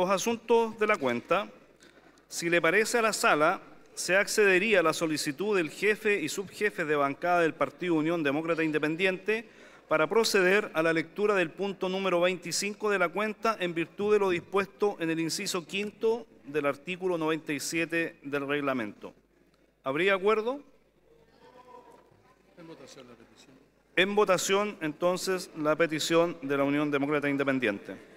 los asuntos de la cuenta, si le parece a la sala, se accedería a la solicitud del jefe y subjefe de bancada del Partido Unión Demócrata Independiente para proceder a la lectura del punto número 25 de la cuenta en virtud de lo dispuesto en el inciso quinto del artículo 97 del reglamento. ¿Habría acuerdo? En votación En votación, entonces, la petición de la Unión Demócrata Independiente.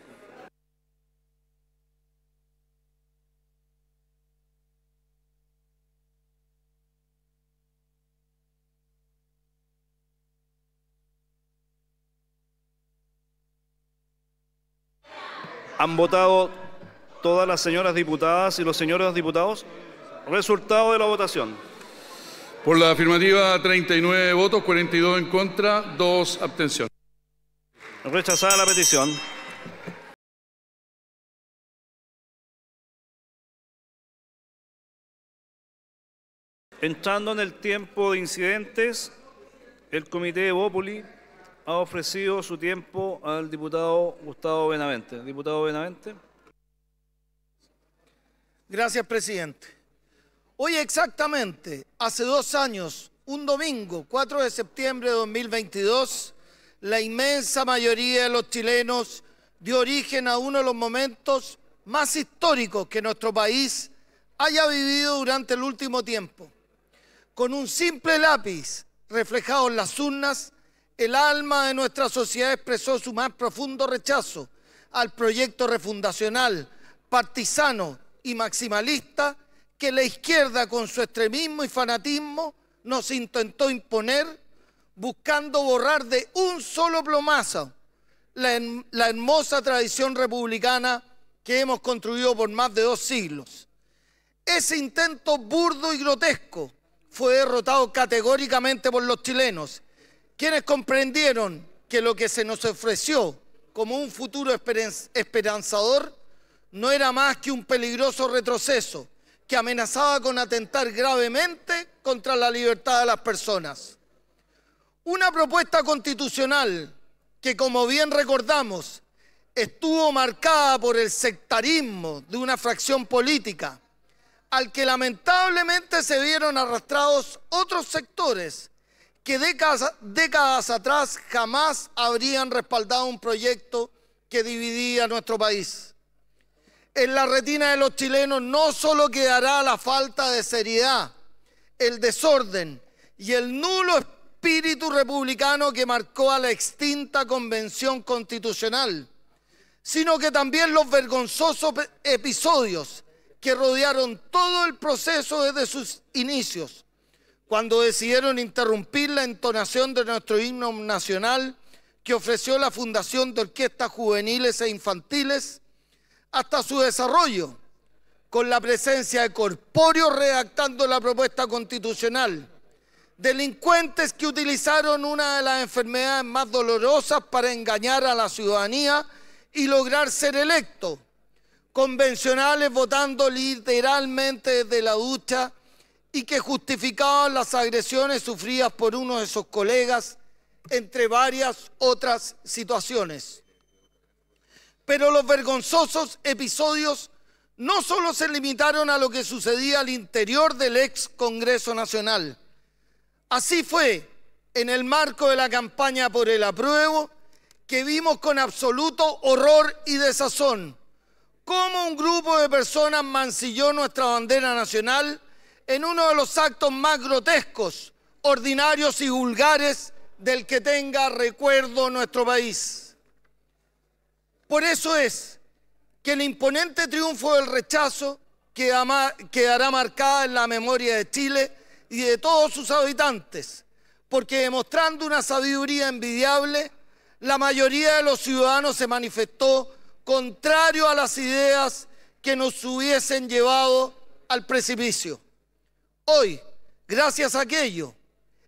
Han votado todas las señoras diputadas y los señores diputados. Resultado de la votación. Por la afirmativa, 39 votos, 42 en contra, 2 abstenciones. Rechazada la petición. Entrando en el tiempo de incidentes, el Comité de Bópoli ha ofrecido su tiempo al diputado Gustavo Benavente. Diputado Benavente. Gracias, presidente. Hoy exactamente, hace dos años, un domingo, 4 de septiembre de 2022, la inmensa mayoría de los chilenos dio origen a uno de los momentos más históricos que nuestro país haya vivido durante el último tiempo. Con un simple lápiz reflejado en las urnas, el alma de nuestra sociedad expresó su más profundo rechazo al proyecto refundacional, partisano y maximalista que la izquierda con su extremismo y fanatismo nos intentó imponer buscando borrar de un solo plomazo la, la, hermosa tradición republicana que hemos construido por más de dos siglos. Ese intento burdo y grotesco fue derrotado categóricamente por los chilenos quienes comprendieron que lo que se nos ofreció como un futuro esperanzador no era más que un peligroso retroceso que amenazaba con atentar gravemente contra la libertad de las personas. Una propuesta constitucional que, como bien recordamos, estuvo marcada por el sectarismo de una fracción política, al que lamentablemente se vieron arrastrados otros sectores que décadas, atrás jamás habrían respaldado un proyecto que dividía nuestro país. En la retina de los chilenos no solo quedará la falta de seriedad, el desorden y el nulo espíritu republicano que marcó a la extinta convención constitucional, sino que también los vergonzosos episodios que rodearon todo el proceso desde sus inicios, cuando decidieron interrumpir la entonación de nuestro himno nacional que ofreció la Fundación de Orquestas Juveniles e Infantiles hasta su desarrollo, con la presencia de corpóreos redactando la propuesta constitucional, delincuentes que utilizaron una de las enfermedades más dolorosas para engañar a la ciudadanía y lograr ser electo, convencionales votando literalmente desde la ducha, y que justificaban las agresiones sufridas por uno de sus colegas, entre varias otras situaciones. Pero los vergonzosos episodios no solo se limitaron a lo que sucedía al interior del ex Congreso Nacional. Así fue en el marco de la campaña por el apruebo que vimos con absoluto horror y desazón cómo un grupo de personas mancilló nuestra bandera nacional en uno de los actos más grotescos, ordinarios y vulgares del que tenga recuerdo nuestro país. Por eso es que el imponente triunfo del rechazo quedará marcada en la memoria de Chile y de todos sus habitantes, porque demostrando una sabiduría envidiable, la mayoría de los ciudadanos se manifestó contrario a las ideas que nos hubiesen llevado al precipicio. Hoy, gracias a aquello,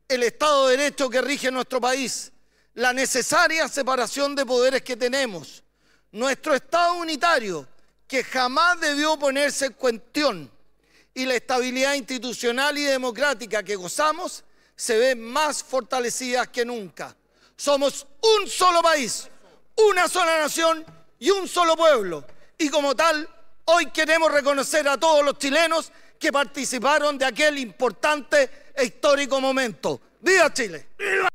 el Estado de Derecho que rige nuestro país, la necesaria separación de poderes que tenemos, nuestro Estado unitario que jamás debió ponerse en cuestión y la estabilidad institucional y democrática que gozamos se ve más fortalecidas que nunca. Somos un solo país, una sola nación y un solo pueblo. Y como tal, hoy queremos reconocer a todos los chilenos que participaron de aquel importante e histórico momento. ¡Viva Chile!